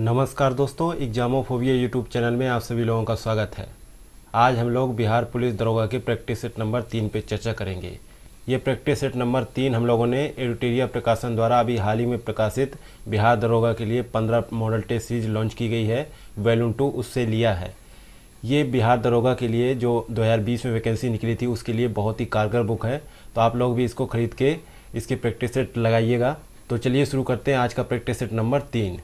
नमस्कार दोस्तों एग्जामोफोबिया YouTube channel में आप सभी लोगों का स्वागत है आज हम लोग बिहार पुलिस दरोगा के प्रैक्टिस सेट नंबर तीन पर चर्चा करेंगे ये प्रैक्टिस सेट नंबर तीन हम लोगों ने एडिटेरिया प्रकाशन द्वारा अभी हाल ही में प्रकाशित बिहार दरोगा के लिए पंद्रह मॉडल टेस्ट सीरीज लॉन्च की गई है वेलून टू उससे लिया है ये बिहार दरोगा के लिए जो दो में वैकेंसी निकली थी उसके लिए बहुत ही कारगर बुक है तो आप लोग भी इसको खरीद के इसके प्रैक्टिस सेट लगाइएगा तो चलिए शुरू करते हैं आज का प्रैक्टिस सेट नंबर तीन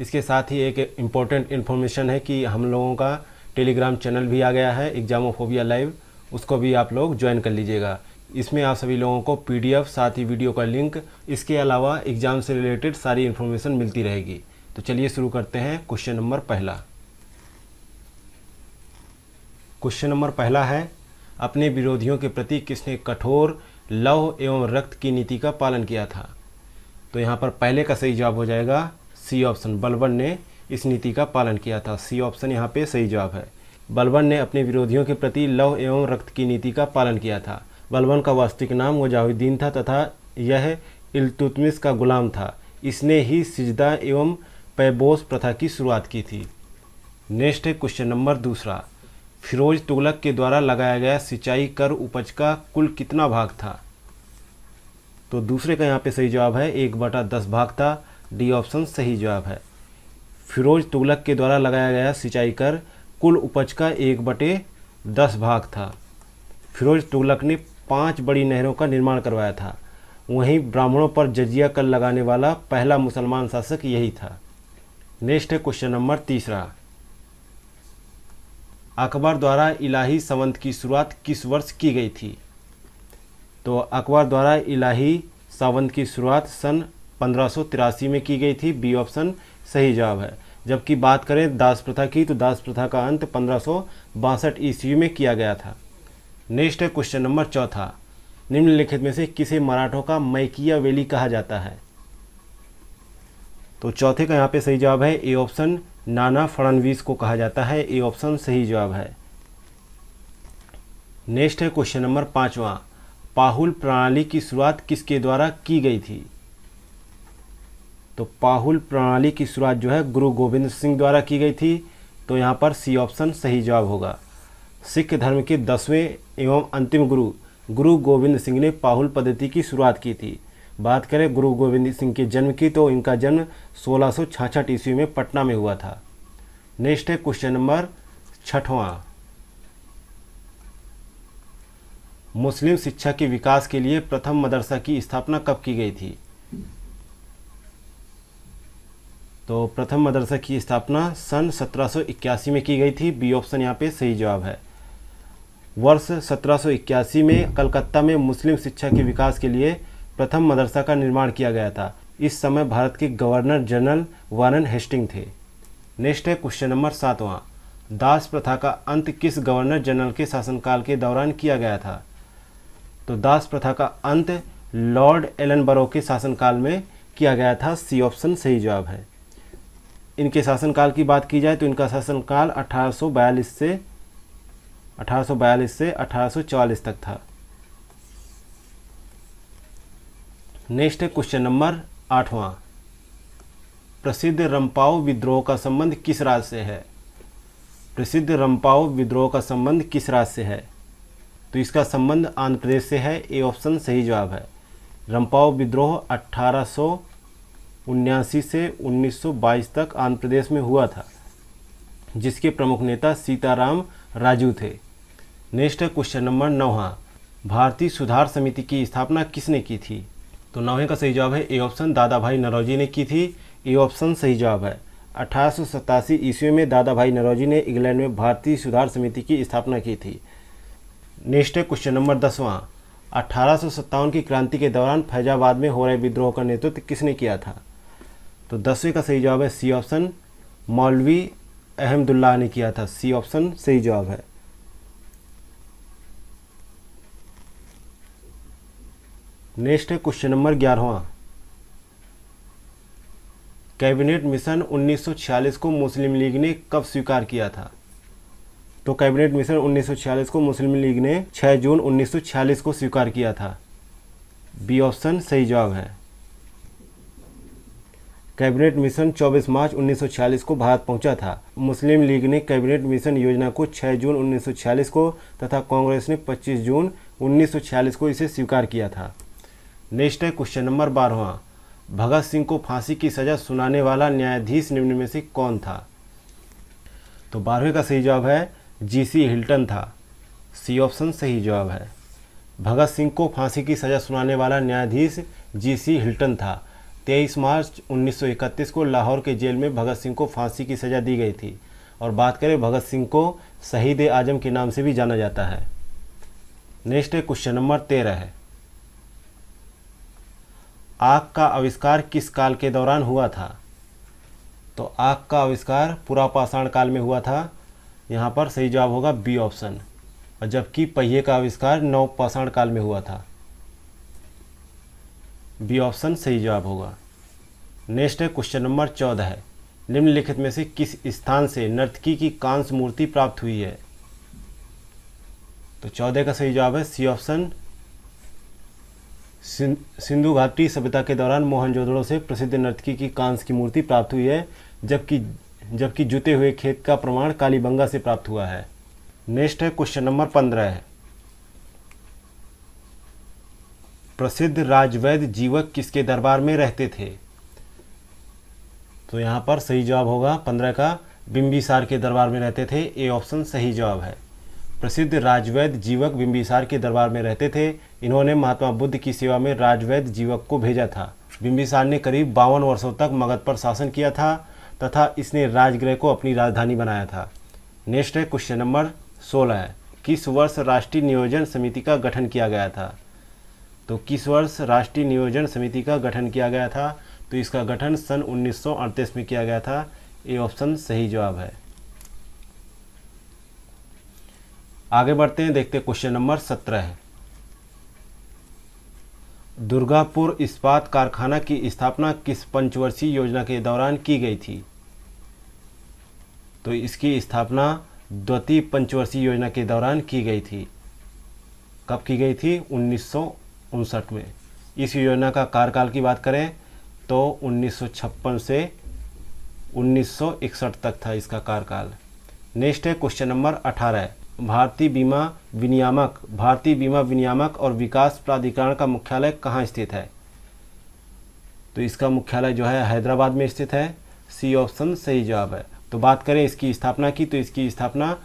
इसके साथ ही एक इम्पोर्टेंट इन्फॉर्मेशन है कि हम लोगों का टेलीग्राम चैनल भी आ गया है एग्जामोफोबिया लाइव उसको भी आप लोग ज्वाइन कर लीजिएगा इसमें आप सभी लोगों को पीडीएफ साथ ही वीडियो का लिंक इसके अलावा एग्ज़ाम से रिलेटेड सारी इन्फॉर्मेशन मिलती रहेगी तो चलिए शुरू करते हैं क्वेश्चन नंबर पहला क्वेश्चन नंबर पहला है अपने विरोधियों के प्रति किसने कठोर लव एवं रक्त की नीति का पालन किया था तो यहाँ पर पहले का सही जवाब हो जाएगा सी ऑप्शन बलबन ने इस नीति का पालन किया था सी ऑप्शन यहाँ पे सही जवाब है बलबन ने अपने विरोधियों के प्रति लव एवं रक्त की नीति का पालन किया था बलबन का वास्तविक नाम मुजाहिदीन था तथा यह इल्तुतमिस का गुलाम था इसने ही सिजदा एवं पैबोस प्रथा की शुरुआत की थी नेक्स्ट है क्वेश्चन नंबर दूसरा फिरोज तुगलक के द्वारा लगाया गया सिंचाई कर उपज का कुल कितना भाग था तो दूसरे का यहाँ पे सही जवाब है एक बटा दस भाग था डी ऑप्शन सही जवाब है फिरोज तुगलक के द्वारा लगाया गया सिंचाई कर कुल उपज का एक बटे दस भाग था फिरोज तुगलक ने पांच बड़ी नहरों का निर्माण करवाया था वहीं ब्राह्मणों पर जजिया कर लगाने वाला पहला मुसलमान शासक यही था नेक्स्ट है क्वेश्चन नंबर तीसरा अकबर द्वारा इलाही संवंत की शुरुआत किस वर्ष की गई थी तो अकबर द्वारा इलाही संवंत की शुरुआत सन पंद्रह में की गई थी बी ऑप्शन सही जवाब है जबकि बात करें दास प्रथा की तो दास प्रथा का अंत पंद्रह ईस्वी में किया गया था नेक्स्ट है क्वेश्चन नंबर चौथा निम्नलिखित में से किसे मराठों का मैकिया वैली कहा जाता है तो चौथे का यहाँ पे सही जवाब है ए ऑप्शन नाना फड़नवीस को कहा जाता है ए ऑप्शन सही जवाब है नेक्स्ट है क्वेश्चन नंबर पाँचवा पाहुल प्रणाली की शुरुआत किसके द्वारा की गई थी तो पाहुल प्रणाली की शुरुआत जो है गुरु गोविंद सिंह द्वारा की गई थी तो यहाँ पर सी ऑप्शन सही जवाब होगा सिख धर्म के दसवें एवं अंतिम गुरु गुरु गोविंद सिंह ने पाहुल पद्धति की शुरुआत की थी बात करें गुरु गोविंद सिंह के जन्म की तो इनका जन्म सोलह सौ ईस्वी में पटना में हुआ था नेक्स्ट है क्वेश्चन नंबर छठवां मुस्लिम शिक्षा के विकास के लिए प्रथम मदरसा की स्थापना कब की गई थी तो प्रथम मदरसा की स्थापना सन 1781 में की गई थी बी ऑप्शन यहाँ पे सही जवाब है वर्ष 1781 में कलकत्ता में मुस्लिम शिक्षा के विकास के लिए प्रथम मदरसा का निर्माण किया गया था इस समय भारत के गवर्नर जनरल वारन हेस्टिंग थे नेक्स्ट है क्वेश्चन नंबर सातवां दास प्रथा का अंत किस गवर्नर जनरल के शासनकाल के दौरान किया गया था तो दास प्रथा का अंत लॉर्ड एलन बरो के शासनकाल में किया गया था सी ऑप्शन सही जवाब है इनके शासनकाल की बात की जाए तो इनका शासनकाल 1842 से 1842 से 1844 तक था नेक्स्ट है क्वेश्चन नंबर आठवां प्रसिद्ध रंपाओ विद्रोह का संबंध किस राज्य से है प्रसिद्ध रंपाओ विद्रोह का संबंध किस राज्य से है तो इसका संबंध आंध्र प्रदेश से है ए ऑप्शन सही जवाब है रंपाओ विद्रोह अठारह उन्यासी से 1922 तक आंध्र प्रदेश में हुआ था जिसके प्रमुख नेता सीताराम राजू थे नेक्स्ट है क्वेश्चन नंबर नौवा हाँ, भारतीय सुधार समिति की स्थापना किसने की थी तो नौवे का सही जवाब है ए ऑप्शन दादा भाई नरौजी ने की थी ए ऑप्शन सही जवाब है अठारह ईस्वी में दादा भाई नरौजी ने इंग्लैंड में भारतीय सुधार समिति की स्थापना की थी नेक्स्ट है क्वेश्चन नंबर दसवां हाँ, अठारह की क्रांति के दौरान फैजाबाद में हो रहे विद्रोह का नेतृत्व किसने किया था तो दसवें का सही जवाब है सी ऑप्शन मौलवी अहमदुल्ला ने किया था सी ऑप्शन सही जवाब है नेक्स्ट है क्वेश्चन नंबर ग्यारहवा कैबिनेट मिशन 1946 को मुस्लिम लीग ने कब स्वीकार किया था तो कैबिनेट मिशन 1946 को मुस्लिम लीग ने 6 जून 1946 को स्वीकार किया था बी ऑप्शन सही जवाब है कैबिनेट मिशन 24 मार्च 1946 को भारत पहुंचा था मुस्लिम लीग ने कैबिनेट मिशन योजना को 6 जून 1946 को तथा कांग्रेस ने 25 जून 1946 को इसे स्वीकार किया था नेक्स्ट है क्वेश्चन नंबर बारहवा भगत सिंह को फांसी की सजा सुनाने वाला न्यायाधीश निम्न में से कौन था तो बारहवें का सही जवाब है जीसी हिल्टन था सी ऑप्शन सही जवाब है भगत सिंह को फांसी की सजा सुनाने वाला न्यायाधीश जीसी हिल्टन था तेईस मार्च 1931 को लाहौर के जेल में भगत सिंह को फांसी की सज़ा दी गई थी और बात करें भगत सिंह को शहीद आजम के नाम से भी जाना जाता है नेक्स्ट है क्वेश्चन नंबर तेरह है आग का आविष्कार किस काल के दौरान हुआ था तो आग का आविष्कार पुरापाषाण काल में हुआ था यहाँ पर सही जवाब होगा बी ऑप्शन और जबकि पहिए का आविष्कार नवपाषाण काल में हुआ था बी ऑप्शन सही जवाब होगा नेक्स्ट है क्वेश्चन नंबर चौदह है निम्नलिखित में से किस स्थान से नर्तकी की कांस मूर्ति प्राप्त हुई है तो चौदह का सही जवाब है सी ऑप्शन सिंधु घाटी सभ्यता के दौरान मोहनजोदड़ो से प्रसिद्ध नर्तकी की कांस की मूर्ति प्राप्त हुई है जबकि जबकि जुते हुए खेत का प्रमाण कालीबंगा से प्राप्त हुआ है नेक्स्ट है क्वेश्चन नंबर पंद्रह है प्रसिद्ध राजवैद्य जीवक किसके दरबार में रहते थे तो यहाँ पर सही जवाब होगा पंद्रह का बिंबिसार के दरबार में रहते थे ए ऑप्शन सही जवाब है प्रसिद्ध राजवैद्य जीवक बिंबिसार के दरबार में रहते थे इन्होंने महात्मा बुद्ध की सेवा में राजवैद्य जीवक को भेजा था बिंबिसार ने करीब बावन वर्षों तक मगध पर शासन किया था तथा इसने राजगृह को अपनी राजधानी बनाया था नेक्स्ट है क्वेश्चन नंबर सोलह किस वर्ष राष्ट्रीय नियोजन समिति का गठन किया गया था तो किस वर्ष राष्ट्रीय नियोजन समिति का गठन किया गया था तो इसका गठन सन उन्नीस में किया गया था ये ऑप्शन सही जवाब है आगे बढ़ते हैं देखते क्वेश्चन नंबर सत्रह दुर्गापुर इस्पात कारखाना की स्थापना किस पंचवर्षीय योजना के दौरान की गई थी तो इसकी स्थापना द्वितीय पंचवर्षीय योजना के दौरान की गई थी कब की गई थी उन्नीस उनसठ में इस योजना का कार्यकाल की बात करें तो 1956 से 1961 तक था इसका कार्यकाल नेक्स्ट है क्वेश्चन नंबर 18 भारतीय बीमा विनियामक भारतीय बीमा विनियामक और विकास प्राधिकरण का मुख्यालय कहाँ स्थित है तो इसका मुख्यालय जो है हैदराबाद में स्थित है सी ऑप्शन सही जवाब है तो बात करें इसकी स्थापना की तो इसकी स्थापना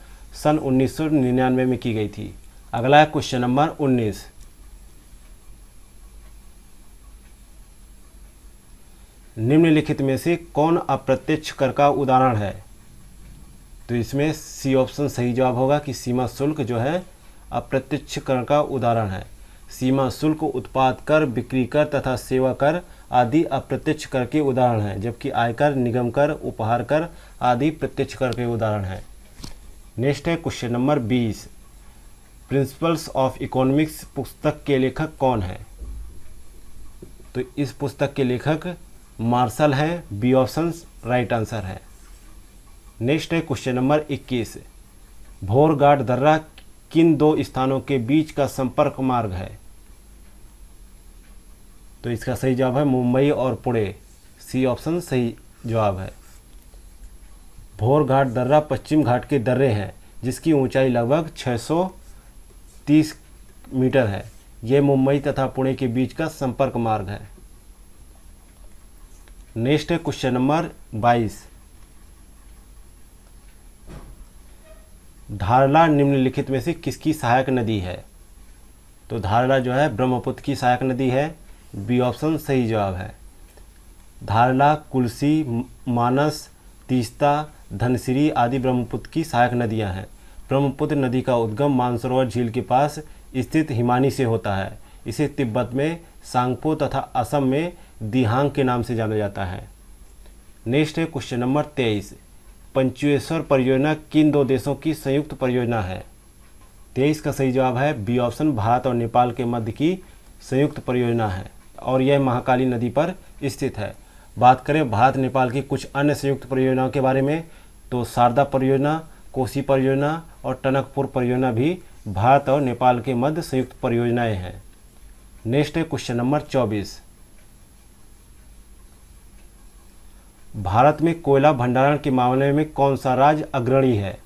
सन 1999 में की गई थी अगला है क्वेश्चन नंबर निम्नलिखित में से कौन अप्रत्यक्ष कर का उदाहरण है तो इसमें सी ऑप्शन सही जवाब होगा कि सीमा शुल्क जो है अप्रत्यक्ष कर का उदाहरण है सीमा शुल्क उत्पाद कर बिक्री कर तथा सेवा कर आदि अप्रत्यक्ष कर के उदाहरण हैं जबकि आयकर निगम कर उपहार कर आदि प्रत्यक्ष कर के उदाहरण हैं नेक्स्ट है क्वेश्चन नंबर बीस प्रिंसिपल्स ऑफ इकोनॉमिक्स पुस्तक के लेखक कौन है तो इस पुस्तक के लेखक मार्शल हैं बी ऑप्शन राइट आंसर है नेक्स्ट है क्वेश्चन नंबर 21 भोरघाट दर्रा किन दो स्थानों के बीच का संपर्क मार्ग है तो इसका सही जवाब है मुंबई और पुणे सी ऑप्शन सही जवाब है भोरघाट दर्रा पश्चिम घाट के दर्रे हैं जिसकी ऊंचाई लगभग 630 मीटर है यह मुंबई तथा पुणे के बीच का संपर्क मार्ग है नेक्स्ट है क्वेश्चन नंबर बाईस धारला निम्नलिखित में से किसकी सहायक नदी है तो धारला जो है ब्रह्मपुत्र की सहायक नदी है बी ऑप्शन सही जवाब है धारला कुलसी मानस तीस्ता धनसिरी आदि ब्रह्मपुत्र की सहायक नदियां हैं ब्रह्मपुत्र नदी का उद्गम मानसरोवर झील के पास स्थित हिमानी से होता है इसे तिब्बत में सांगपो तथा असम में दिहांग के नाम से जाना जाता है नेक्स्ट है क्वेश्चन नंबर तेईस पंचुएश्वर परियोजना किन दो देशों की संयुक्त परियोजना है तेईस का सही जवाब है बी ऑप्शन भारत और नेपाल के मध्य की संयुक्त परियोजना है और यह महाकाली नदी पर स्थित है बात करें भारत नेपाल की कुछ अन्य संयुक्त परियोजनाओं के बारे में तो शारदा परियोजना कोसी परियोजना और टनकपुर परियोजना भी भारत और नेपाल के मध्य संयुक्त परियोजनाएं हैं नेक्स्ट है क्वेश्चन नंबर चौबीस भारत में कोयला भंडारण के मामले में कौन सा राज्य अग्रणी है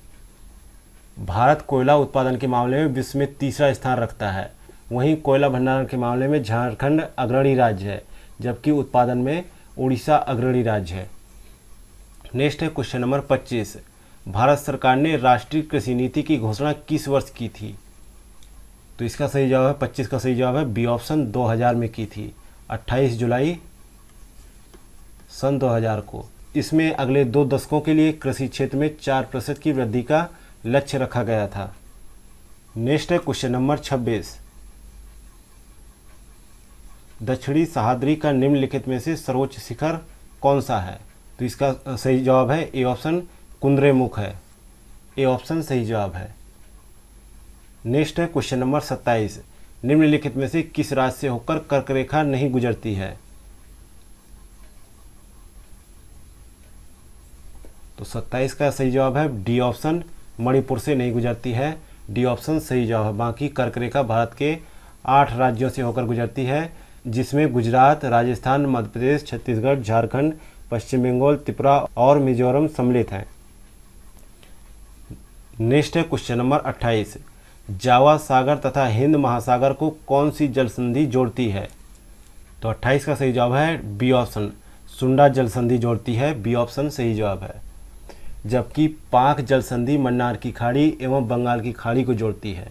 भारत कोयला उत्पादन के मामले में विश्व में तीसरा स्थान रखता है वहीं कोयला भंडारण के मामले में झारखंड अग्रणी राज्य है जबकि उत्पादन में उड़ीसा अग्रणी राज्य है नेक्स्ट है क्वेश्चन नंबर 25 भारत सरकार ने राष्ट्रीय कृषि नीति की घोषणा किस वर्ष की थी तो इसका सही जवाब है 25 का सही जवाब है बी ऑप्शन 2000 में की थी 28 जुलाई सन 2000 को इसमें अगले दो दशकों के लिए कृषि क्षेत्र में चार प्रतिशत की वृद्धि का लक्ष्य रखा गया था नेक्स्ट है क्वेश्चन नंबर 26 दक्षिणी सहाद्री का निम्नलिखित में से सर्वोच्च शिखर कौन सा है तो इसका सही जवाब है ए ऑप्शन कुंद्रेमुख है ए ऑप्शन सही जवाब है नेक्स्ट है क्वेश्चन नंबर 27 निम्नलिखित में से किस राज्य से होकर कर्क रेखा नहीं गुजरती है तो सत्ताईस का सही जवाब है डी ऑप्शन मणिपुर से नहीं गुजरती है डी ऑप्शन सही जवाब है बाकी कर्क रेखा भारत के आठ राज्यों से होकर गुजरती है जिसमें गुजरात राजस्थान मध्य प्रदेश छत्तीसगढ़ झारखंड पश्चिम बंगाल त्रिपुरा और मिजोरम सम्मिलित हैं नेक्स्ट है क्वेश्चन नंबर 28 जावा सागर तथा हिंद महासागर को कौन सी जल संधि जोड़ती है तो 28 का सही जवाब है बी ऑप्शन सुंडा जल संधि जोड़ती है बी ऑप्शन सही जवाब है जबकि पाक जल संधि मन्नार की खाड़ी एवं बंगाल की खाड़ी को जोड़ती है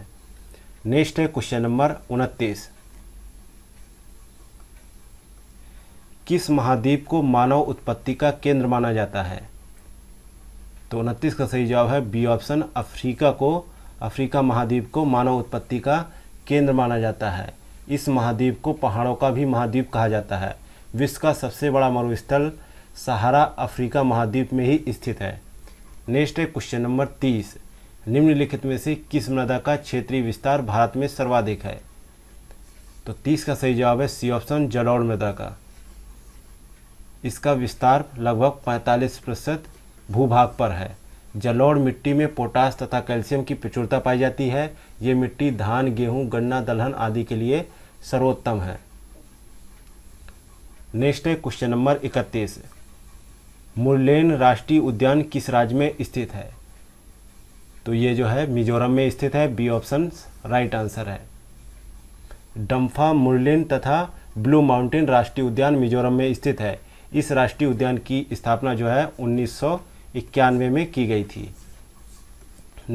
नेक्स्ट है क्वेश्चन नंबर उनतीस किस महाद्वीप को मानव उत्पत्ति का केंद्र माना जाता है तो उनतीस का सही जवाब है बी ऑप्शन अफ्रीका को अफ्रीका महाद्वीप को मानव उत्पत्ति का केंद्र माना जाता है इस महाद्वीप को पहाड़ों का भी महाद्वीप कहा जाता है विश्व का सबसे बड़ा मरुस्थल सहारा अफ्रीका महाद्वीप में ही स्थित है नेक्स्ट है क्वेश्चन नंबर तीस निम्नलिखित में से किस मृदा का क्षेत्रीय विस्तार भारत में सर्वाधिक है तो तीस का सही जवाब है सी ऑप्शन जलौर मृदा का इसका विस्तार लगभग 45 प्रतिशत भूभाग पर है जलौर मिट्टी में पोटास तथा कैल्शियम की प्रचुरता पाई जाती है ये मिट्टी धान गेहूं गन्ना दलहन आदि के लिए सर्वोत्तम है नेक्स्ट है क्वेश्चन नंबर इकतीस मुरलेन राष्ट्रीय उद्यान किस राज्य में स्थित है तो ये जो है मिजोरम में स्थित है बी ऑप्शन राइट आंसर है डम्फा मुरलेन तथा ब्लू माउंटेन राष्ट्रीय उद्यान मिजोरम में स्थित है इस राष्ट्रीय उद्यान की स्थापना जो है उन्नीस में की गई थी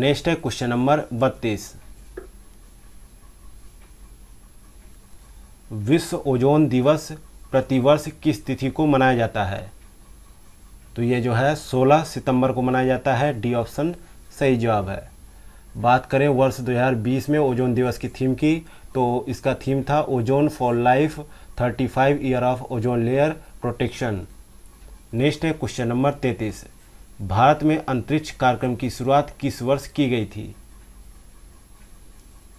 नेक्स्ट है क्वेश्चन नंबर बत्तीस विश्व ओजोन दिवस प्रतिवर्ष किस तिथि को मनाया जाता है तो ये जो है 16 सितंबर को मनाया जाता है डी ऑप्शन सही जवाब है बात करें वर्ष 2020 में ओजोन दिवस की थीम की तो इसका थीम था ozone for life 35 year of ozone layer protection next है क्वेश्चन नंबर 33 भारत में अंतरिक्ष कार्यक्रम की शुरुआत किस वर्ष की गई थी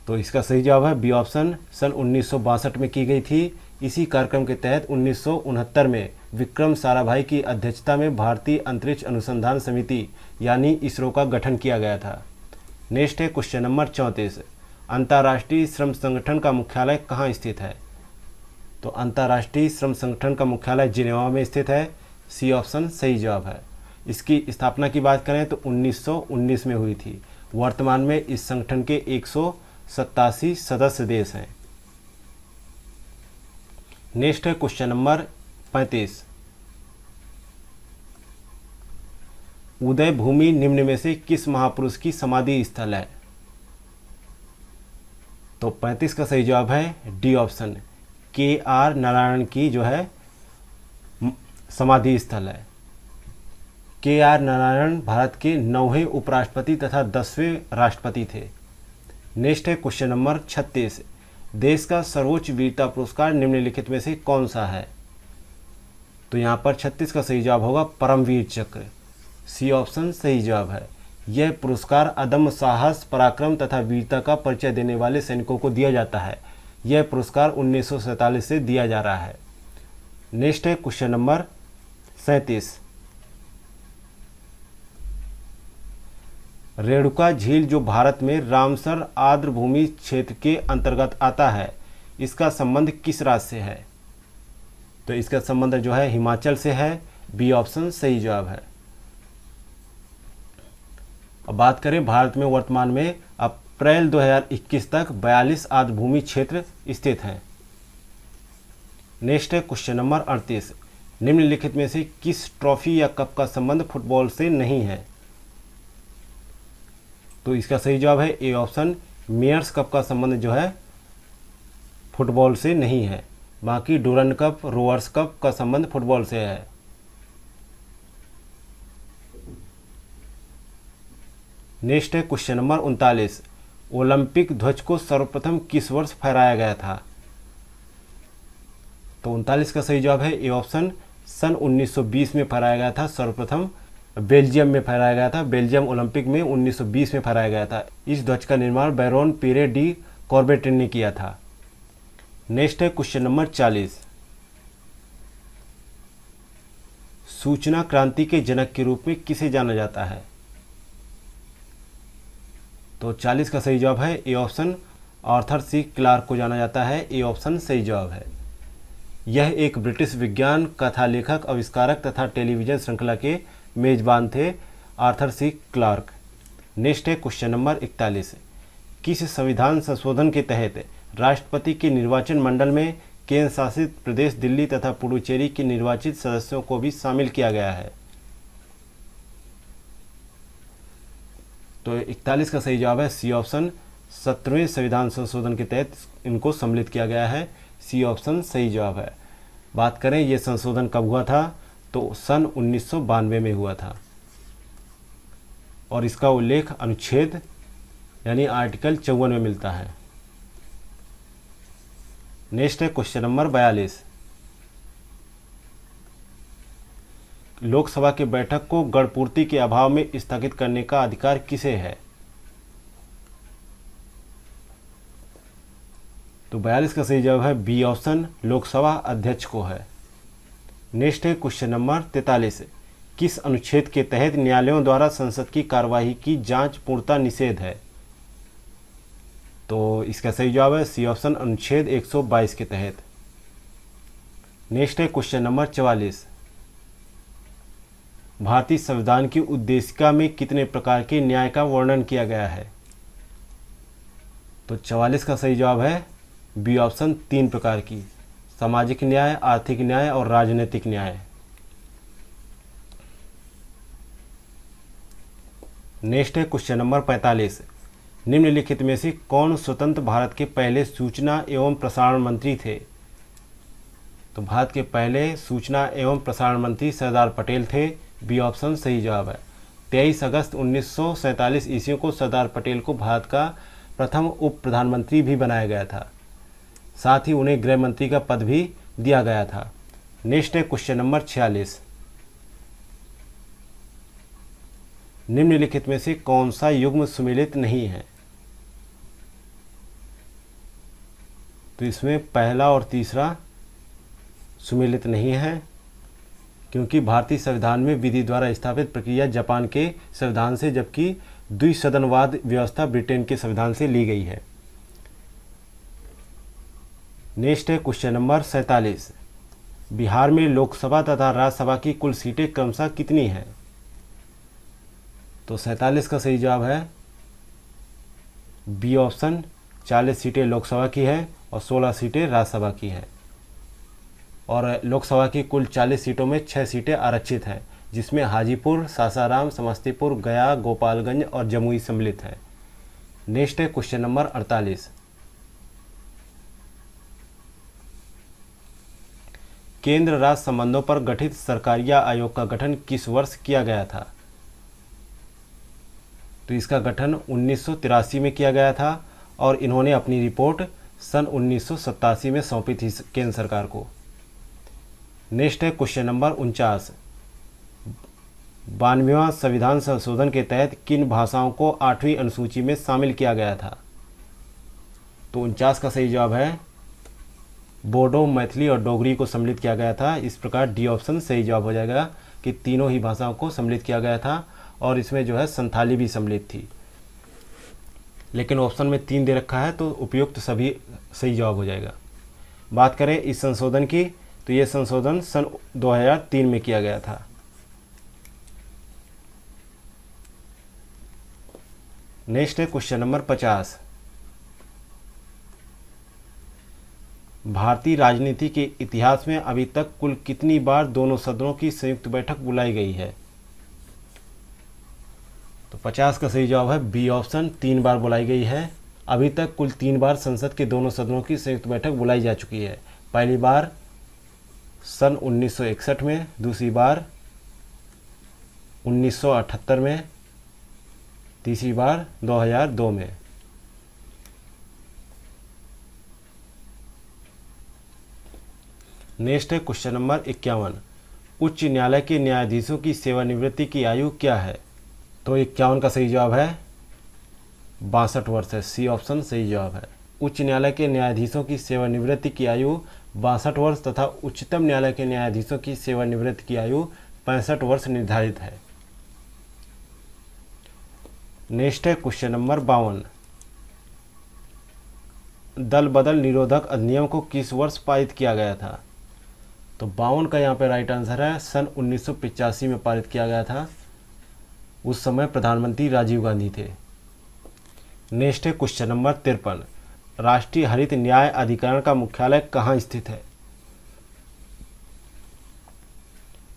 तो इसका सही जवाब है बी ऑप्शन सन उन्नीस में की गई थी इसी कार्यक्रम के तहत उन्नीस में विक्रम साराभाई की अध्यक्षता में भारतीय अंतरिक्ष अनुसंधान समिति यानी इसरो का गठन किया गया था नेक्स्ट है क्वेश्चन नंबर चौंतीस अंतर्राष्ट्रीय श्रम संगठन का मुख्यालय कहाँ स्थित है तो अंतर्राष्ट्रीय श्रम संगठन का मुख्यालय जिनेवा में स्थित है सी ऑप्शन सही जवाब है इसकी स्थापना की बात करें तो 1919 में हुई थी वर्तमान में इस संगठन के एक सदस्य देश हैं नेक्स्ट है क्वेश्चन नंबर पैंतीस उदय भूमि निम्न में से किस महापुरुष की समाधि स्थल है तो पैंतीस का सही जवाब है D option K R Narayan की जो है समाधि स्थल है के आर नारायण भारत के नौवें उपराष्ट्रपति तथा दसवें राष्ट्रपति थे नेक्स्ट है क्वेश्चन नंबर छत्तीस देश का सर्वोच्च वीरता पुरस्कार निम्नलिखित में से कौन सा है तो यहाँ पर छत्तीस का सही जवाब होगा परमवीर चक्र सी ऑप्शन सही जवाब है यह पुरस्कार अदम्य साहस पराक्रम तथा वीरता का परिचय देने वाले सैनिकों को दिया जाता है यह पुरस्कार उन्नीस से दिया जा रहा है नेक्स्ट है क्वेश्चन नंबर सैंतीस रेणुका झील जो भारत में रामसर आर्द्रभूमि क्षेत्र के अंतर्गत आता है इसका संबंध किस राज्य से है तो इसका संबंध जो है हिमाचल से है बी ऑप्शन सही जवाब है अब बात करें भारत में वर्तमान में अप्रैल 2021 तक 42 आर्द्रभूमि क्षेत्र स्थित हैं नेक्स्ट है क्वेश्चन नंबर अड़तीस निम्नलिखित में से किस ट्रॉफी या कप का संबंध फुटबॉल से नहीं है तो इसका सही जवाब है ए ऑप्शन मेयर्स कप का संबंध जो है फुटबॉल से नहीं है बाकी डोरन कप रोअर्स कप का संबंध फुटबॉल से है नेक्स्ट है क्वेश्चन नंबर उनतालीस ओलंपिक ध्वज को सर्वप्रथम किस वर्ष फहराया गया था तो उनतालीस का सही जवाब है ए ऑप्शन सन 1920 में फहराया गया था सर्वप्रथम बेल्जियम में फहराया गया था बेल्जियम ओलंपिक में 1920 में फहराया गया था इस ध्वज का निर्माण बैरोन पेरे डी कॉर्बेटिन ने किया था नेक्स्ट है क्वेश्चन नंबर 40 सूचना क्रांति के जनक के रूप में किसे जाना जाता है तो 40 का सही जवाब है A option Arthur C Clarke को जाना जाता है ए ऑप्शन सही जवाब है यह एक ब्रिटिश विज्ञान कथा लेखक आविष्कारक तथा टेलीविजन श्रृंखला के मेजबान थे आर्थर सी क्लार्क नेक्स्ट है क्वेश्चन नंबर इकतालीस किस संविधान संशोधन के तहत राष्ट्रपति के निर्वाचन मंडल में केंद्र शासित प्रदेश दिल्ली तथा पुडुचेरी के निर्वाचित सदस्यों को भी शामिल किया गया है तो इकतालीस का सही जवाब है सी ऑप्शन सत्रहवें संविधान संशोधन के तहत इनको सम्मिलित किया गया है सी ऑप्शन सही जवाब है बात करें यह संशोधन कब हुआ था तो सन उन्नीस में हुआ था और इसका उल्लेख अनुच्छेद यानी आर्टिकल चौवन में मिलता है नेक्स्ट है क्वेश्चन नंबर बयालीस लोकसभा की बैठक को गणपूर्ति के अभाव में स्थगित करने का अधिकार किसे है तो बयालीस का सही जवाब है बी ऑप्शन लोकसभा अध्यक्ष को है नेक्स्ट है क्वेश्चन नंबर तैतालीस किस अनुच्छेद के तहत न्यायालयों द्वारा संसद की कार्यवाही की जांच पूर्णता निषेध है तो इसका सही जवाब है सी ऑप्शन अनुच्छेद 122 के तहत नेक्स्ट है क्वेश्चन नंबर चवालीस भारतीय संविधान की उद्देशिका में कितने प्रकार के न्याय का वर्णन किया गया है तो चवालीस का सही जवाब है बी ऑप्शन तीन प्रकार की सामाजिक न्याय आर्थिक न्याय और राजनीतिक न्याय नेक्स्ट है क्वेश्चन नंबर 45 निम्नलिखित में से कौन स्वतंत्र भारत के पहले सूचना एवं प्रसारण मंत्री थे तो भारत के पहले सूचना एवं प्रसारण मंत्री सरदार पटेल थे बी ऑप्शन सही जवाब है तेईस अगस्त उन्नीस सौ ईस्वी को सरदार पटेल को भारत का प्रथम उप प्रधानमंत्री भी बनाया गया था साथ ही उन्हें गृह मंत्री का पद भी दिया गया था नेक्स्ट है क्वेश्चन नंबर छियालीस निम्नलिखित में से कौन सा युग्म सुमिलित नहीं है तो इसमें पहला और तीसरा सुमिलित नहीं है क्योंकि भारतीय संविधान में विधि द्वारा स्थापित प्रक्रिया जापान के संविधान से जबकि द्विसदनवाद व्यवस्था ब्रिटेन के संविधान से ली गई है नेक्स्ट है क्वेश्चन नंबर सैंतालीस बिहार में लोकसभा तथा राज्यसभा की कुल सीटें क्रमशः कितनी है तो सैंतालीस का सही जवाब है बी ऑप्शन चालीस सीटें लोकसभा की है और सोलह सीटें राज्यसभा की है और लोकसभा की कुल चालीस सीटों में छः सीटें आरक्षित हैं जिसमें हाजीपुर सासाराम समस्तीपुर गया गोपालगंज और जमुई सम्मिलित है नेक्स्ट है क्वेश्चन नंबर अड़तालीस केंद्र राज्य संबंधों पर गठित सरकारिया आयोग का गठन किस वर्ष किया गया था तो इसका गठन उन्नीस में किया गया था और इन्होंने अपनी रिपोर्ट सन उन्नीस में सौंपी थी केंद्र सरकार को नेक्स्ट है क्वेश्चन नंबर उनचास बानवेवा संविधान संशोधन के तहत किन भाषाओं को आठवीं अनुसूची में शामिल किया गया था तो उनचास का सही जवाब है बोडो मैथिली और डोगरी को सम्मिलित किया गया था इस प्रकार डी ऑप्शन सही जवाब हो जाएगा कि तीनों ही भाषाओं को सम्मिलित किया गया था और इसमें जो है संथाली भी सम्मिलित थी लेकिन ऑप्शन में तीन दे रखा है तो उपयुक्त सभी सही जवाब हो जाएगा बात करें इस संशोधन की तो ये संशोधन सन 2003 में किया गया था नेक्स्ट है क्वेश्चन नंबर भारतीय राजनीति के इतिहास में अभी तक कुल कितनी बार दोनों सदनों की संयुक्त बैठक बुलाई गई है तो 50 का सही जवाब है बी ऑप्शन तीन बार बुलाई गई है अभी तक कुल तीन बार संसद के दोनों सदनों की संयुक्त बैठक बुलाई जा चुकी है पहली बार सन 1961 में दूसरी बार 1978 में तीसरी बार 2002 में नेक्स्ट है क्वेश्चन नंबर इक्यावन उच्च न्यायालय के न्यायाधीशों की सेवानिवृत्ति की आयु क्या है तो इक्यावन का सही जवाब है बासठ वर्ष है सी ऑप्शन सही जवाब है उच्च न्यायालय के न्यायाधीशों की सेवानिवृत्ति की आयु बासठ वर्ष तथा उच्चतम न्यायालय के न्यायाधीशों की सेवानिवृत्ति की आयु पैंसठ वर्ष निर्धारित है नेक्स्ट है क्वेश्चन नंबर बावन दल बदल निरोधक अधिनियम को किस वर्ष पारित किया गया था तो बावन का यहाँ पे राइट आंसर है सन 1985 में पारित किया गया था उस समय प्रधानमंत्री राजीव गांधी थे नेक्स्ट है क्वेश्चन नंबर तिरपन राष्ट्रीय हरित न्याय अधिकरण का मुख्यालय कहाँ स्थित है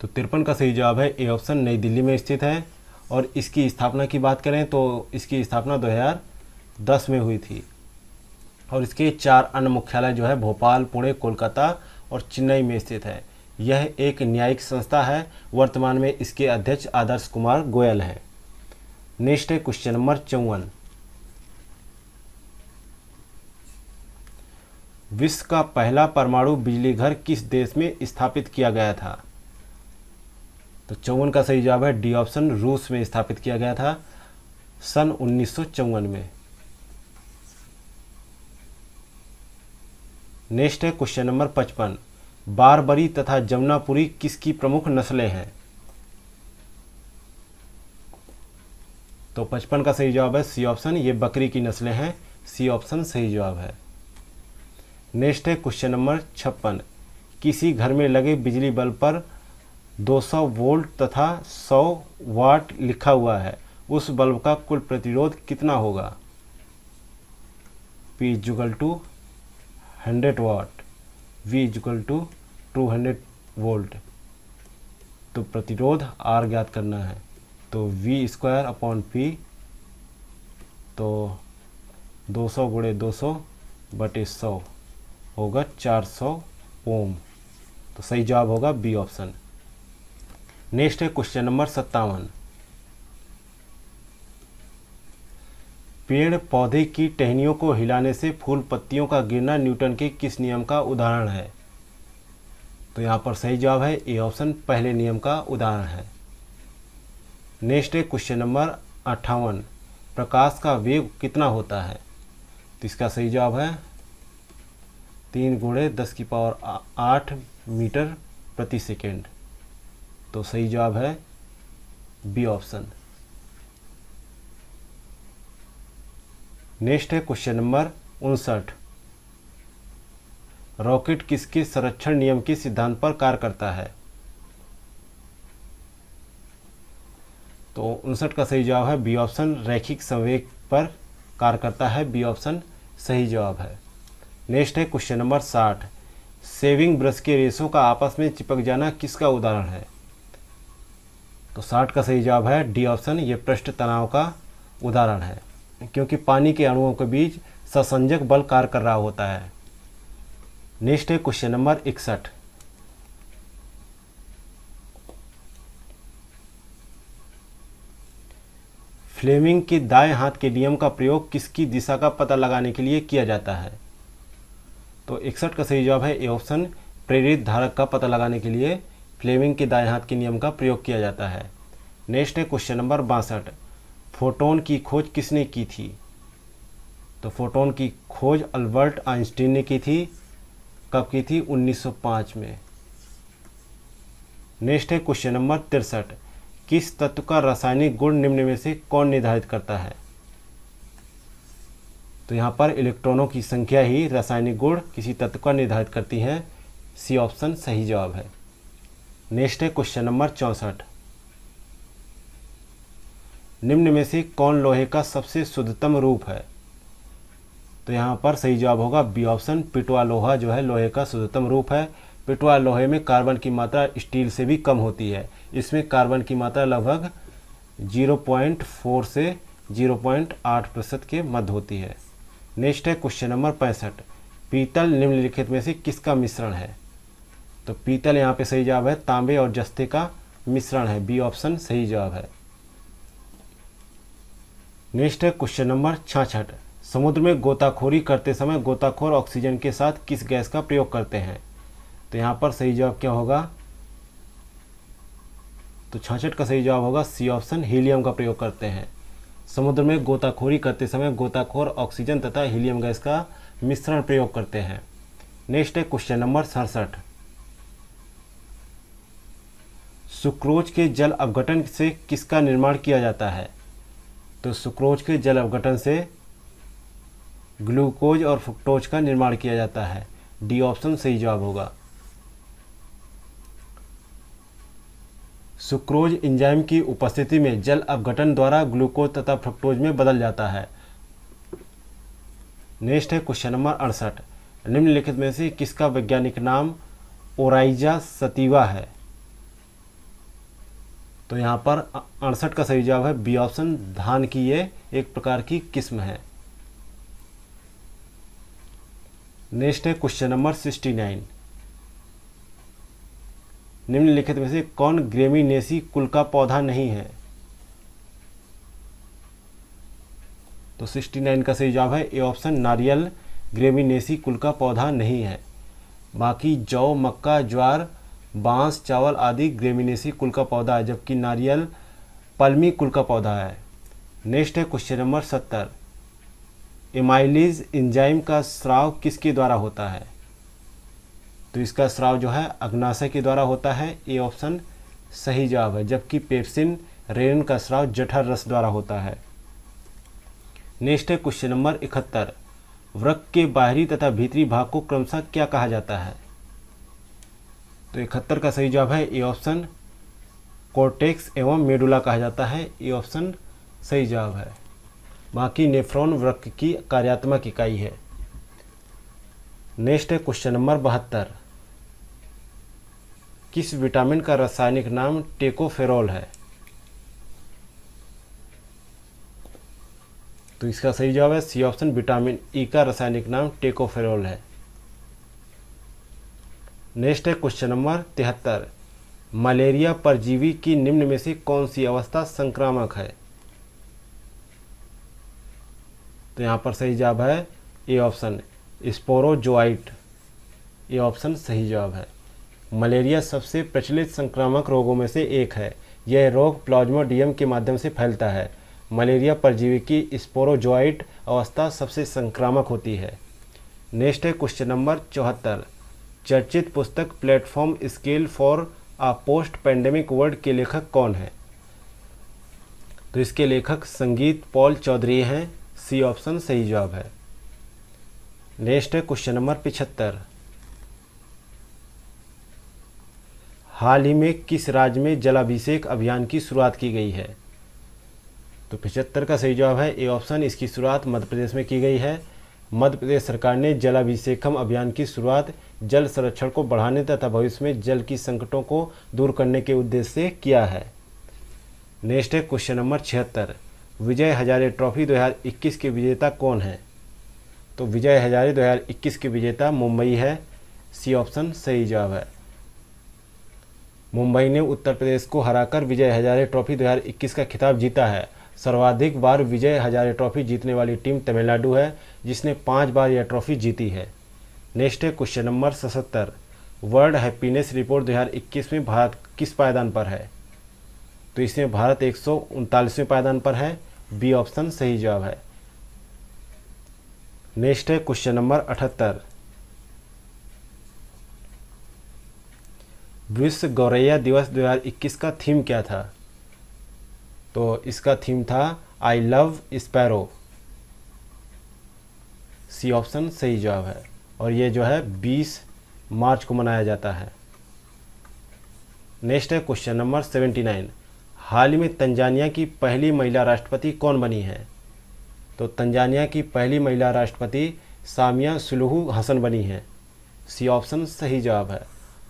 तो तिरपन का सही जवाब है ए ऑप्शन नई दिल्ली में स्थित है और इसकी स्थापना की बात करें तो इसकी स्थापना 2010 में हुई थी और इसके चार अन्य मुख्यालय जो है भोपाल पुणे कोलकाता और चेन्नई में स्थित है यह एक न्यायिक संस्था है वर्तमान में इसके अध्यक्ष आदर्श कुमार गोयल है नेक्स्ट है क्वेश्चन नंबर चौवन विश्व का पहला परमाणु बिजली घर किस देश में स्थापित किया गया था तो चौवन का सही जवाब है डी ऑप्शन रूस में स्थापित किया गया था सन उन्नीस में नेक्स्ट है क्वेश्चन नंबर पचपन बारबरी तथा जमुनापुरी किसकी प्रमुख नस्लें हैं तो पचपन का सही जवाब है सी ऑप्शन ये बकरी की नस्लें हैं सी ऑप्शन सही जवाब है नेक्स्ट है क्वेश्चन नंबर छप्पन किसी घर में लगे बिजली बल्ब पर 200 वोल्ट तथा 100 वाट लिखा हुआ है उस बल्ब का कुल प्रतिरोध कितना होगा P equal two hundred watt V is equal to two hundred volt तो प्रतिरोध आर ज्ञात करना है तो वी स्क्वायर अपॉन पी तो 200 सौ गुड़े दो सौ बटे सौ होगा 400 सौ ओम तो सही जवाब होगा बी ऑप्शन नेक्स्ट है क्वेश्चन नंबर सत्तावन पेड़ पौधे की टहनियों को हिलाने से फूल पत्तियों का गिरना न्यूटन के किस नियम का उदाहरण है तो यहाँ पर सही जवाब है ए ऑप्शन पहले नियम का उदाहरण है नेक्स्ट है क्वेश्चन नंबर अट्ठावन प्रकाश का वेग कितना होता है तो इसका सही जवाब है तीन गुणे दस की पावर आठ मीटर प्रति सेकेंड तो सही जवाब है बी ऑप्शन नेक्स्ट है क्वेश्चन नंबर उनसठ रॉकेट किसके संरक्षण नियम के सिद्धांत पर कार्य करता है तो उनसठ का सही जवाब है बी ऑप्शन रैखिक संवेग पर कार्य करता है बी ऑप्शन सही जवाब है नेक्स्ट है क्वेश्चन नंबर साठ सेविंग ब्रश के रेशों का आपस में चिपक जाना किसका उदाहरण है तो साठ का सही जवाब है डी ऑप्शन ये पृष्ठ तनाव का उदाहरण है क्योंकि पानी के अणुओं के बीच ससंजक बल कार्य कर रहा होता है नेक्स्ट है क्वेश्चन नंबर इकसठ फ्लेमिंग के दाएं हाथ के नियम का प्रयोग किसकी दिशा का पता लगाने के लिए किया जाता है तो इकसठ का सही जवाब है ए ऑप्शन प्रेरित धारक का पता लगाने के लिए फ्लेमिंग के दाएं हाथ के नियम का प्रयोग किया जाता है नेक्स्ट है क्वेश्चन नंबर बासठ फोटोन की खोज किसने की थी तो फोटोन की खोज अल्बर्ट आइंस्टीन ने की थी कब की थी 1905 में नेक्स्ट है क्वेश्चन नंबर तिरसठ किस तत्व का रासायनिक गुण निम्न में से कौन निर्धारित करता है तो यहाँ पर इलेक्ट्रॉनों की संख्या ही रासायनिक गुण किसी तत्व का निर्धारित करती है सी ऑप्शन सही जवाब है नेक्स्ट है क्वेश्चन नंबर चौंसठ निम्न में से कौन लोहे का सबसे शुद्धतम रूप है तो यहाँ पर सही जवाब होगा बी ऑप्शन पिटवा लोहा जो है लोहे का शुद्धतम रूप है पिटवा लोहे में कार्बन की मात्रा स्टील से भी कम होती है इसमें कार्बन की मात्रा लगभग 0.4 से 0.8 प्रतिशत के मध्य होती है नेक्स्ट है क्वेश्चन नंबर पैंसठ पीतल निम्नलिखित में से किसका मिश्रण है तो पीतल यहाँ पे सही जवाब है तांबे और जस्ते का मिश्रण है बी ऑप्शन सही जवाब है नेक्स्ट है क्वेश्चन नंबर छाछठ समुद्र में गोताखोरी करते समय गोताखोर ऑक्सीजन के साथ किस गैस का प्रयोग करते हैं तो यहाँ पर सही जवाब क्या होगा तो छाछठ का सही जवाब होगा सी ऑप्शन हीलियम का प्रयोग करते हैं समुद्र में गोताखोरी करते समय गोताखोर ऑक्सीजन तथा हीलियम गैस का मिश्रण प्रयोग करते हैं नेक्स्ट है क्वेश्चन नंबर सड़सठ सुक्रोज के जल अवघटन से किसका निर्माण किया जाता है तो सुक्रोज के जल अवघटन से ग्लूकोज और फुक्टोज का निर्माण किया जाता है डी ऑप्शन सही जवाब होगा सुक्रोज इंजाइम की उपस्थिति में जल अवघटन द्वारा ग्लूकोज तथा फ्रुक्टोज में बदल जाता है नेक्स्ट है क्वेश्चन नंबर अड़सठ निम्नलिखित में से किसका वैज्ञानिक नाम ओराइजा सतीवा है तो यहाँ पर अड़सठ का सही जवाब है बी ऑप्शन धान की ये एक प्रकार की किस्म है नेक्स्ट है क्वेश्चन नंबर सिक्सटी नाइन निम्नलिखित में से कौन ग्रेमिनेसी कुल का पौधा नहीं है तो सिक्सटी नाइन का सही जवाब है ए ऑप्शन नारियल ग्रेमिनेसी कुल का पौधा नहीं है बाकी जौ मक्का ज्वार बांस चावल आदि ग्रेमिनेसी कुल का पौधा है जबकि नारियल पलमी कुल का पौधा है नेक्स्ट है क्वेश्चन नंबर सत्तर एमाइलिज इंजाइम का स्राव किसके द्वारा होता है तो इसका स्राव जो है अग्नाशय के द्वारा होता है ये ऑप्शन सही जवाब है जबकि पेप्सिन रेन का स्राव जठर रस द्वारा होता है नेक्स्ट है क्वेश्चन नंबर इकहत्तर वृक्ष के बाहरी तथा भीतरी भाग को क्रमशः क्या कहा जाता है तो इकहत्तर का सही जवाब है ए ऑप्शन कोर्टेक्स एवं मेडुला कहा जाता है ये ऑप्शन सही जवाब है बाकी नेफ्रॉन वृक्क की कार्यात्मक इकाई है नेक्स्ट है क्वेश्चन नंबर बहत्तर किस विटामिन का रासायनिक नाम टेकोफेरोल है तो इसका सही जवाब है सी ऑप्शन विटामिन ई का रासायनिक नाम टेकोफेरॉल है नेक्स्ट है क्वेश्चन नंबर तिहत्तर मलेरिया परजीवी की निम्न में से कौन सी अवस्था संक्रामक है तो यहाँ पर सही जवाब है ए ऑप्शन स्पोरोजोआइट ये ऑप्शन सही जवाब है मलेरिया सबसे प्रचलित संक्रामक रोगों में से एक है यह रोग प्लाज्मोडियम के माध्यम से फैलता है मलेरिया परजीवी की स्पोरोजोआइट अवस्था सबसे संक्रामक होती है नेक्स्ट है क्वेश्चन नंबर चौहत्तर चर्चित पुस्तक platform scale for a post pandemic world के लेखक कौन है तो इसके लेखक संगीत पॉल चौधरी हैं सी ऑप्शन सही जवाब है नेक्स्ट है क्वेश्चन नंबर पिछहत्तर हाल ही में किस राज्य में जलाभिषेक अभियान की शुरुआत की गई है तो पिछहत्तर का सही जवाब है ए ऑप्शन इसकी शुरुआत मध्य प्रदेश में की गई है मध्य प्रदेश सरकार ने जलाभिषेकम अभियान की शुरुआत जल संरक्षण को बढ़ाने तथा भविष्य में जल की संकटों को दूर करने के उद्देश्य से किया है नेक्स्ट है क्वेश्चन नंबर छिहत्तर विजय हजारे ट्रॉफी 2021 के विजेता कौन है तो विजय हजारे 2021 के विजेता मुंबई है सी ऑप्शन सही जवाब है मुंबई ने उत्तर प्रदेश को हराकर विजय हजारे ट्रॉफी 2021 का खिताब जीता है सर्वाधिक बार विजय हजारे ट्रॉफी जीतने वाली टीम तमिलनाडु है जिसने पाँच बार यह ट्रॉफी जीती है नेक्स्ट है क्वेश्चन नंबर सतहत्तर वर्ल्ड हैप्पीनेस रिपोर्ट 2021 में भारत किस पायदान पर है तो इसमें भारत एक पायदान पर है बी ऑप्शन सही जवाब है नेक्स्ट है क्वेश्चन नंबर अठहत्तर विश्व गौरैया दिवस 2021 का थीम क्या था तो इसका थीम था I love sparrow C option सही जवाब है और ये जो है 20 मार्च को मनाया जाता है नेक्स्ट है क्वेश्चन नंबर 79 हाल ही में तंजानिया की पहली महिला राष्ट्रपति कौन बनी है तो तंजानिया की पहली महिला राष्ट्रपति सामिया सुलहू हसन बनी है सी ऑप्शन सही जवाब है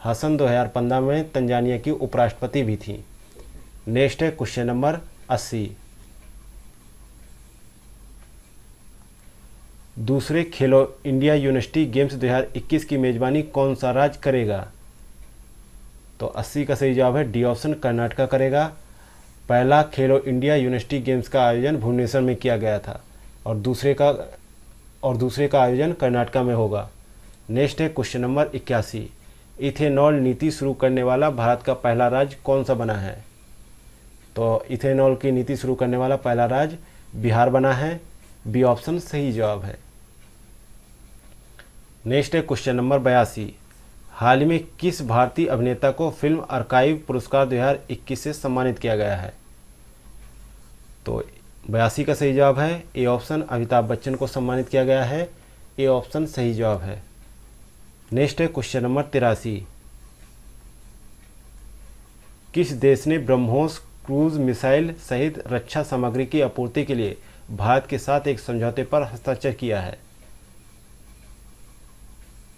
हसन 2015 में तंजानिया की उपराष्ट्रपति भी थी नेक्स्ट है क्वेश्चन नंबर अस्सी दूसरे खेलो इंडिया यूनिवर्सिटी गेम्स 2021 की मेजबानी कौन सा राज्य करेगा तो 80 का सही जवाब है डी ऑप्शन कर्नाटका करेगा पहला खेलो इंडिया यूनिवर्सिटी गेम्स का आयोजन भुवनेश्वर में किया गया था और दूसरे का और दूसरे का आयोजन कर्नाटका में होगा नेक्स्ट है क्वेश्चन नंबर इक्यासी इथेनॉल नीति शुरू करने वाला भारत का पहला राज्य कौन सा बना है तो इथेनॉल की नीति शुरू करने वाला पहला राज्य बिहार बना है बी ऑप्शन सही जवाब है नेक्स्ट है क्वेश्चन नंबर बयासी हाल ही में किस भारतीय अभिनेता को फिल्म अर्काइव पुरस्कार 2021 से सम्मानित किया गया है तो बयासी का सही जवाब है ए ऑप्शन अमिताभ बच्चन को सम्मानित किया गया है ए ऑप्शन सही जवाब है नेक्स्ट है क्वेश्चन नंबर तिरासी किस देश ने ब्रह्मोस क्रूज मिसाइल सहित रक्षा सामग्री की आपूर्ति के लिए भारत के साथ एक समझौते पर हस्ताक्षर किया है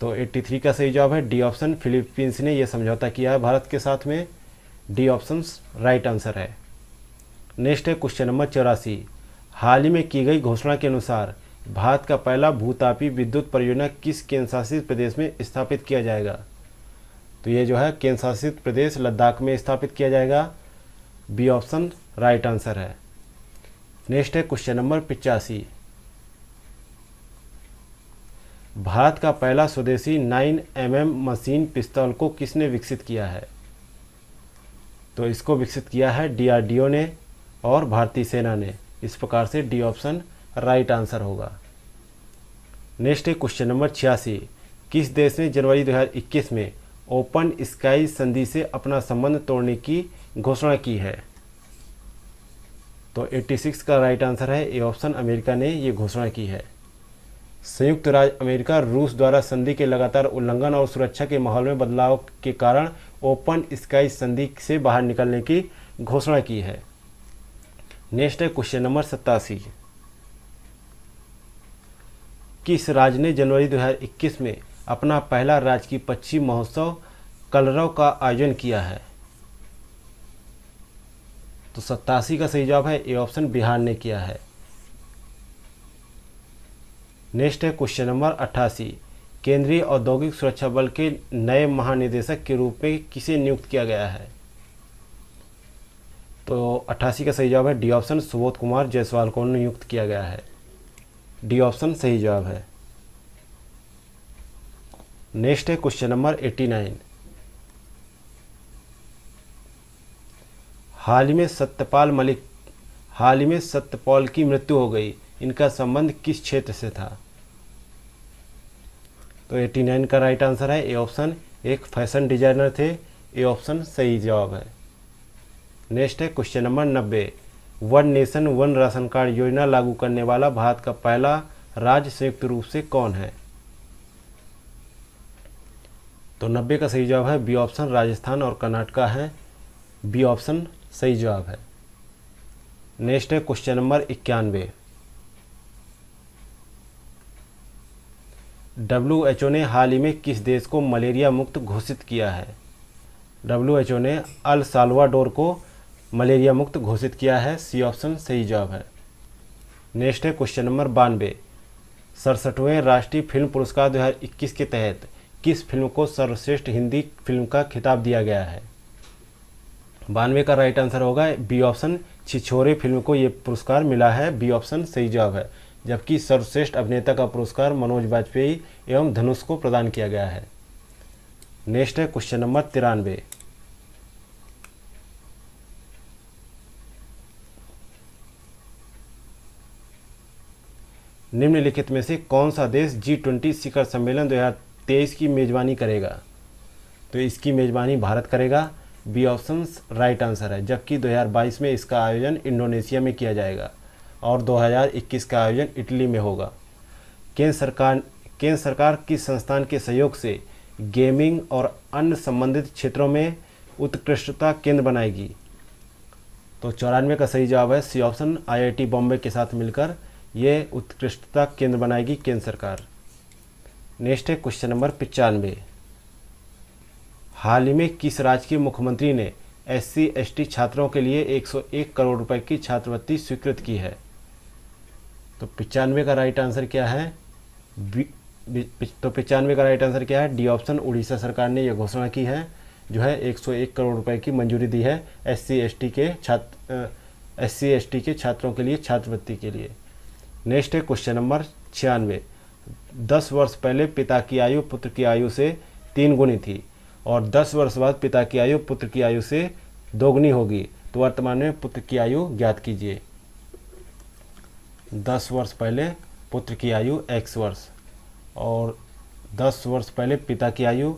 तो 83 का सही जवाब है डी ऑप्शन फिलीपींस ने यह समझौता किया है भारत के साथ में डी ऑप्शन राइट आंसर है नेक्स्ट है क्वेश्चन नंबर चौरासी हाल ही में की गई घोषणा के अनुसार भारत का पहला भूतापी विद्युत परियोजना किस केंद्रशासित प्रदेश में स्थापित किया जाएगा तो ये जो है केंद्रशासित प्रदेश लद्दाख में स्थापित किया जाएगा बी ऑप्शन राइट आंसर है नेक्स्ट है क्वेश्चन नंबर पिचासी भारत का पहला स्वदेशी 9 एम मशीन पिस्तौल को किसने विकसित किया है तो इसको विकसित किया है डीआरडीओ ने और भारतीय सेना ने इस प्रकार से डी ऑप्शन राइट आंसर होगा नेक्स्ट है क्वेश्चन नंबर छियासी किस देश ने जनवरी 2021 में ओपन स्काई संधि से अपना संबंध तोड़ने की घोषणा की है तो 86 का राइट आंसर है ए ऑप्शन अमेरिका ने ये घोषणा की है संयुक्त राज्य अमेरिका रूस द्वारा संधि के लगातार उल्लंघन और सुरक्षा के माहौल में बदलाव के कारण ओपन स्काई संधि से बाहर निकलने की घोषणा की है नेक्स्ट है क्वेश्चन नंबर सत्तासी किस राज्य ने जनवरी 2021 में अपना पहला राजकीय पक्षी महोत्सव कलरव का आयोजन किया है तो सत्तासी का सही जवाब है ए ऑप्शन बिहार ने किया है नेक्स्ट है क्वेश्चन नंबर अट्ठासी केंद्रीय औद्योगिक सुरक्षा बल के नए महानिदेशक के रूप में किसे नियुक्त किया गया है तो अट्ठासी का सही जवाब है डी ऑप्शन सुबोध कुमार जायसवाल को नियुक्त किया गया है डी ऑप्शन सही जवाब है नेक्स्ट है क्वेश्चन नंबर एट्टी नाइन हाल ही में सत्यपाल मलिक हाल ही में सत्यपाल की मृत्यु हो गई इनका संबंध किस क्षेत्र से था तो 89 का राइट आंसर है ए ऑप्शन एक फैशन डिजाइनर थे ए ऑप्शन सही जवाब है नेक्स्ट है क्वेश्चन नंबर नब्बे one nation one ration card योजना लागू करने वाला भारत का पहला राज्य संयुक्त रूप से कौन है तो नब्बे का सही जवाब है बी ऑप्शन राजस्थान और कर्नाटका है बी ऑप्शन सही जवाब है नेक्स्ट है क्वेश्चन नंबर इक्यानवे डब्ल्यू एच ओ ने हाल ही में किस देश को मलेरिया मुक्त घोषित किया है डब्ल्यू एच ओ ने अल सालवाडोर को मलेरिया मुक्त घोषित किया है सी ऑप्शन सही जवाब है नेक्स्ट है क्वेश्चन नंबर बानवे सड़सठवें राष्ट्रीय फिल्म पुरस्कार 2021 के तहत किस फिल्म को सर्वश्रेष्ठ हिंदी फिल्म का खिताब दिया गया है बानवे का राइट आंसर होगा बी ऑप्शन छिछोरे फिल्म को ये पुरस्कार मिला है बी ऑप्शन सही जवाब है जबकि सर्वश्रेष्ठ अभिनेता का पुरस्कार मनोज वाजपेयी एवं धनुष को प्रदान किया गया है नेक्स्ट है क्वेश्चन नंबर तिरानवे निम्नलिखित में से कौन सा देश जी ट्वेंटी शिखर सम्मेलन 2023 की मेज़बानी करेगा तो इसकी मेज़बानी भारत करेगा बी ऑप्शन राइट आंसर है जबकि 2022 में इसका आयोजन इंडोनेशिया में किया जाएगा और 2021 का आयोजन इटली में होगा केंद्र सरकार केंद्र सरकार की संस्थान के सहयोग से गेमिंग और अन्य संबंधित क्षेत्रों में उत्कृष्टता केंद्र बनाएगी तो चौरानवे का सही जवाब है सी ऑप्शन आईआईटी बॉम्बे के साथ मिलकर ये उत्कृष्टता केंद्र बनाएगी केंद्र सरकार नेक्स्ट है क्वेश्चन नंबर पचानवे हाल ही में किस राज्य के मुख्यमंत्री ने एस सी छात्रों के लिए 101 करोड़ रुपए की छात्रवृत्ति स्वीकृत की है तो पचानवे का राइट आंसर क्या है तो पचानवे का राइट आंसर क्या है डी ऑप्शन उड़ीसा सरकार ने यह घोषणा की है जो है 101 करोड़ रुपए की मंजूरी दी है एस टी के छात्र एस टी के छात्रों के लिए छात्रवृत्ति के लिए नेक्स्ट है क्वेश्चन नंबर छियानवे दस वर्ष पहले पिता की आयु पुत्र की आयु से तीन गुनी थी और दस वर्ष बाद पिता की आयु पुत्र की आयु से दोगुनी होगी तो वर्तमान में पुत्र की आयु ज्ञात कीजिए दस वर्ष पहले पुत्र की आयु एक्स वर्ष और दस वर्ष पहले पिता की आयु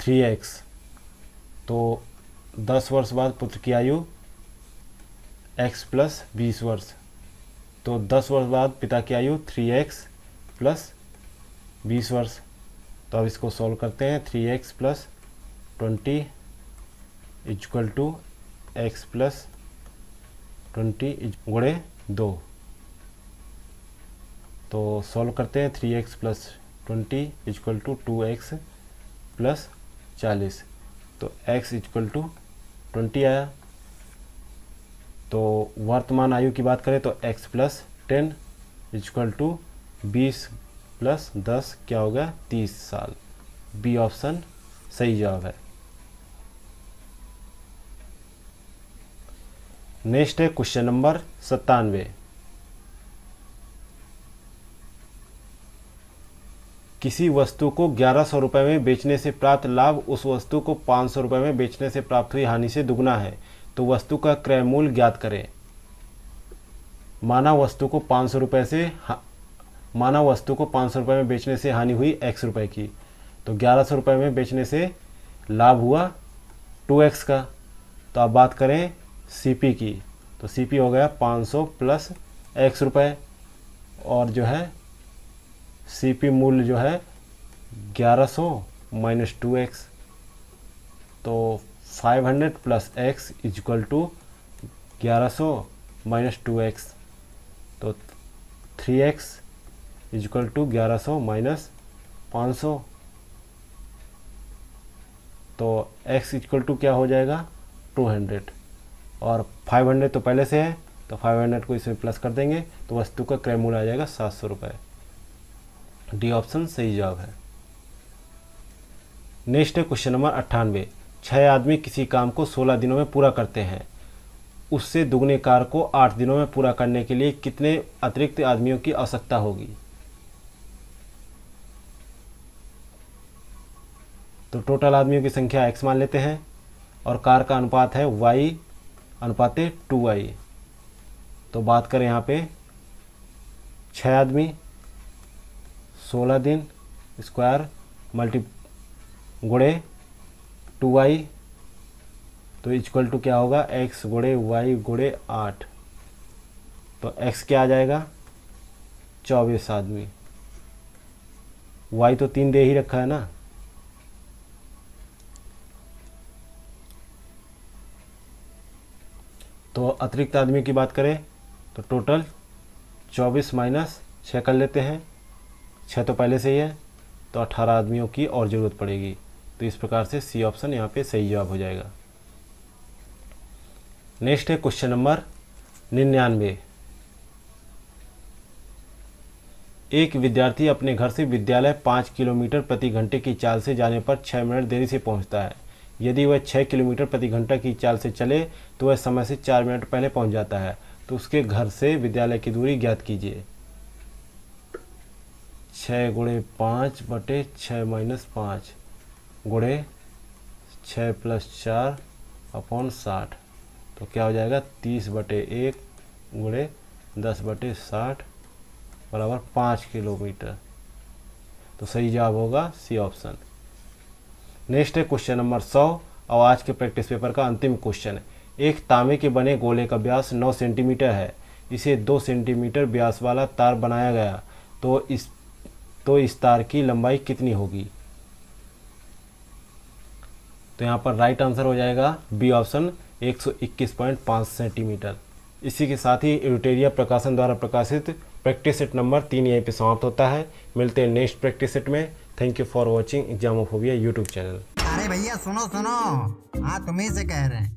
थ्री एक्स तो दस वर्ष बाद पुत्र की आयु एक्स प्लस बीस वर्ष तो दस वर्ष बाद पिता की आयु थ्री एक्स प्लस बीस वर्ष तो अब इसको सॉल्व करते हैं three x plus twenty equal to x plus twenty गुड़े दो तो सॉल्व करते हैं three x plus twenty equal to two x plus चालीस तो x इजक्ल टू ट्वेंटी आया तो वर्तमान आयु की बात करें तो x plus ten equal to बीस प्लस दस क्या होगा तीस साल बी ऑप्शन सही जवाब है नेक्स्ट है क्वेश्चन नंबर सत्तानवे किसी वस्तु को ग्यारह सौ रुपये में बेचने से प्राप्त लाभ उस वस्तु को पाँच सौ रुपये में बेचने से प्राप्त हुई हानि से दुगना है तो वस्तु का क्रय मूल्य ज्ञात करें माना वस्तु को पाँच सौ रुपये से माना वस्तु को पाँच सौ में बेचने से हानि हुई एक्स रुपये की तो ग्यारह सौ रुपये में बेचने से लाभ हुआ टू एक्स का तो आप बात करें सीपी की तो सीपी हो गया पाँच सौ प्लस एक्स रुपये और जो है सीपी मूल्य जो है ग्यारह सौ माइनस टू एक्स तो five hundred plus x equal to ग्यारह सौ माइनस टू एक्स तो थ्री एक्स इजक्ल टू ग्यारह सौ माइनस पाँच सौ तो x इजक्ल टू क्या हो जाएगा 200 और 500 तो पहले से है तो 500 को इसमें प्लस कर देंगे तो वस्तु का क्रय मूल्य आ जाएगा सात सौ रुपये डी ऑप्शन सही जवाब है नेक्स्ट है क्वेश्चन नंबर अट्ठानवे छः आदमी किसी काम को सोलह दिनों में पूरा करते हैं उससे दुगने कार को आठ दिनों में पूरा करने के लिए कितने अतिरिक्त आदमियों की आवश्यकता होगी तो टोटल आदमियों की संख्या एक्स मान लेते हैं और कार का अनुपात है वाई अनुपात टू वाई तो बात करें यहाँ पे छ आदमी सोलह दिन स्क्वायर मल्टी गुड़े टू वाई तो इक्वल टू क्या होगा एक्स गुड़े वाई गुड़े आठ तो एक्स क्या आ जाएगा चौबीस आदमी वाई तो तीन दे ही रखा है ना तो अतिरिक्त आदमी की बात करें तो टोटल चौबीस माइनस छः कर लेते हैं छः तो पहले से ही है तो अट्ठारह आदमियों की और ज़रूरत पड़ेगी तो इस प्रकार से सी ऑप्शन यहाँ पे सही जवाब हो जाएगा नेक्स्ट है क्वेश्चन नंबर निन्यानवे एक विद्यार्थी अपने घर से विद्यालय पाँच किलोमीटर प्रति घंटे की चाल से जाने पर छः मिनट देरी से पहुँचता है यदि वह छः किलोमीटर प्रति घंटा की चाल से चले तो वह समय से चार मिनट पहले पहुंच जाता है तो उसके घर से विद्यालय की दूरी ज्ञात कीजिए छः गुणे पाँच बटे छः माइनस पाँच गुणे छः प्लस चार अपॉन साठ तो क्या हो जाएगा तीस बटे एक गुणे दस बटे साठ बराबर पाँच किलोमीटर तो सही जवाब होगा सी ऑप्शन नेक्स्ट है क्वेश्चन नंबर सौ और आज के प्रैक्टिस पेपर का अंतिम क्वेश्चन है एक तांबे के बने गोले का ब्यास नौ सेंटीमीटर है इसे दो सेंटीमीटर ब्यास वाला तार बनाया गया तो इस तो इस तार की लंबाई कितनी होगी तो यहाँ पर राइट आंसर हो जाएगा बी ऑप्शन 121.5 सेंटीमीटर इसी के साथ ही एडिटेरिया प्रकाशन द्वारा प्रकाशित प्रैक्टिस सेट नंबर तीन यहीं पे समाप्त होता है मिलते हैं नेक्स्ट प्रैक्टिस सेट में thank you for watching Examophobia YouTube channel अरे भैया सुनो सुनो हाँ तुम्हें से कह रहे हैं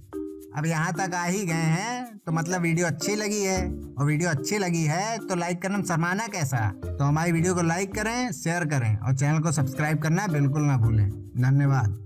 अब यहाँ तक आ ही गए हैं तो मतलब वीडियो अच्छी लगी है और वीडियो अच्छी लगी है तो लाइक करना शर्माना कैसा तो हमारी वीडियो को लाइक करें शेयर करें और चैनल को सब्सक्राइब करना बिल्कुल ना भूलें धन्यवाद